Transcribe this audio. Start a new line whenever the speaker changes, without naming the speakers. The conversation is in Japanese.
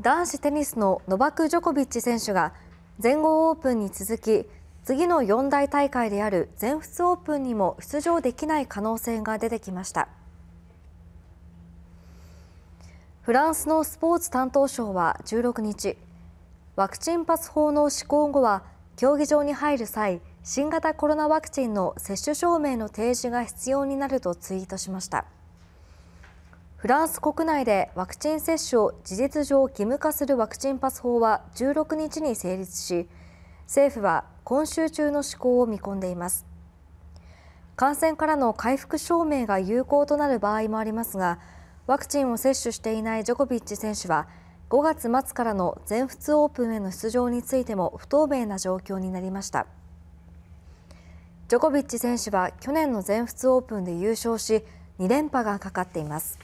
男子テニスのノバク・ジョコビッチ選手が全豪オープンに続き次の四大大会である全仏オープンにも出場できない可能性が出てきましたフランスのスポーツ担当省は16日ワクチンパス法の施行後は競技場に入る際新型コロナワクチンの接種証明の提示が必要になるとツイートしました。フランス国内でワクチン接種を事実上義務化するワクチンパス法は16日に成立し政府は今週中の施行を見込んでいます感染からの回復証明が有効となる場合もありますがワクチンを接種していないジョコビッチ選手は5月末からの全仏オープンへの出場についても不透明な状況になりましたジョコビッチ選手は去年の全仏オープンで優勝し2連覇がかかっています